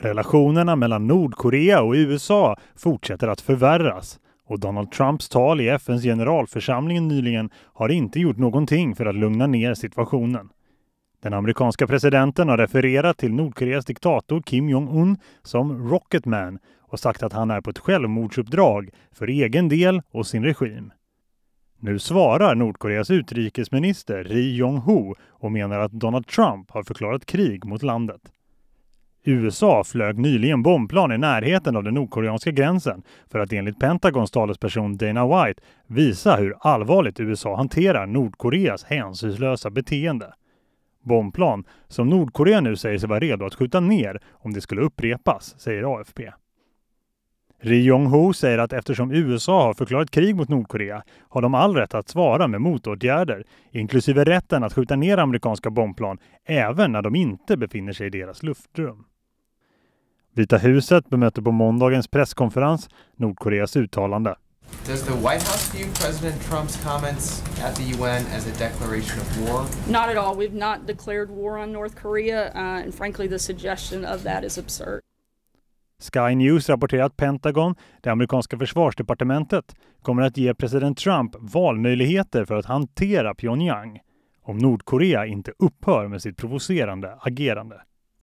Relationerna mellan Nordkorea och USA fortsätter att förvärras och Donald Trumps tal i FNs generalförsamling nyligen har inte gjort någonting för att lugna ner situationen. Den amerikanska presidenten har refererat till Nordkoreas diktator Kim Jong-Un som Rocketman och sagt att han är på ett självmordsuppdrag för egen del och sin regim. Nu svarar Nordkoreas utrikesminister Ri Jong-ho och menar att Donald Trump har förklarat krig mot landet. USA flög nyligen bombplan i närheten av den nordkoreanska gränsen för att enligt Pentagons talesperson Dana White visa hur allvarligt USA hanterar Nordkoreas hänsynslösa beteende. Bombplan som Nordkorea nu säger sig vara redo att skjuta ner om det skulle upprepas, säger AFP. Ri yong ho säger att eftersom USA har förklarat krig mot Nordkorea har de all rätt att svara med motåtgärder, inklusive rätten att skjuta ner amerikanska bombplan även när de inte befinner sig i deras luftrum. Vita huset bemötte på måndagens presskonferens Nordkoreas uttalande. Does the White House view President Trump's comments at the UN as a declaration of war? Not at all. We've not declared war on North Korea, uh, and frankly, the suggestion of that is absurd. Sky News rapporterar att Pentagon, det amerikanska försvarsdepartementet, kommer att ge president Trump valmöjligheter för att hantera Pyongyang om Nordkorea inte upphör med sitt provocerande agerande.